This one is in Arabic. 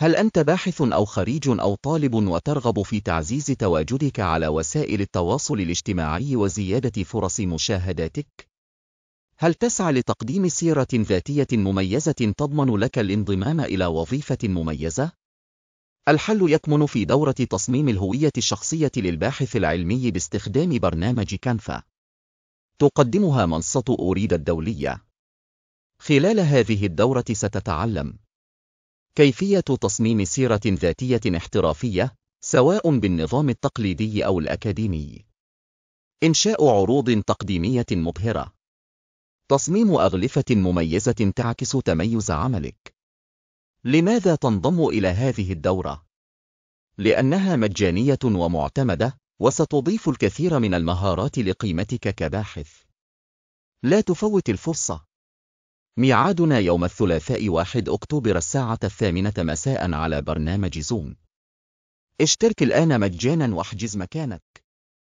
هل أنت باحث أو خريج أو طالب وترغب في تعزيز تواجدك على وسائل التواصل الاجتماعي وزيادة فرص مشاهداتك؟ هل تسعى لتقديم سيرة ذاتية مميزة تضمن لك الانضمام إلى وظيفة مميزة؟ الحل يكمن في دورة تصميم الهوية الشخصية للباحث العلمي باستخدام برنامج كانفا. تقدمها منصة أوريد الدولية. خلال هذه الدورة ستتعلم كيفية تصميم سيرة ذاتية احترافية، سواء بالنظام التقليدي أو الأكاديمي. إنشاء عروض تقديمية مبهرة. تصميم أغلفة مميزة تعكس تميز عملك. لماذا تنضم إلى هذه الدورة؟ لأنها مجانية ومعتمدة، وستضيف الكثير من المهارات لقيمتك كباحث. لا تفوت الفرصة. ميعادنا يوم الثلاثاء 1 أكتوبر الساعة الثامنة مساء على برنامج زوم. اشترك الآن مجانا واحجز مكانك.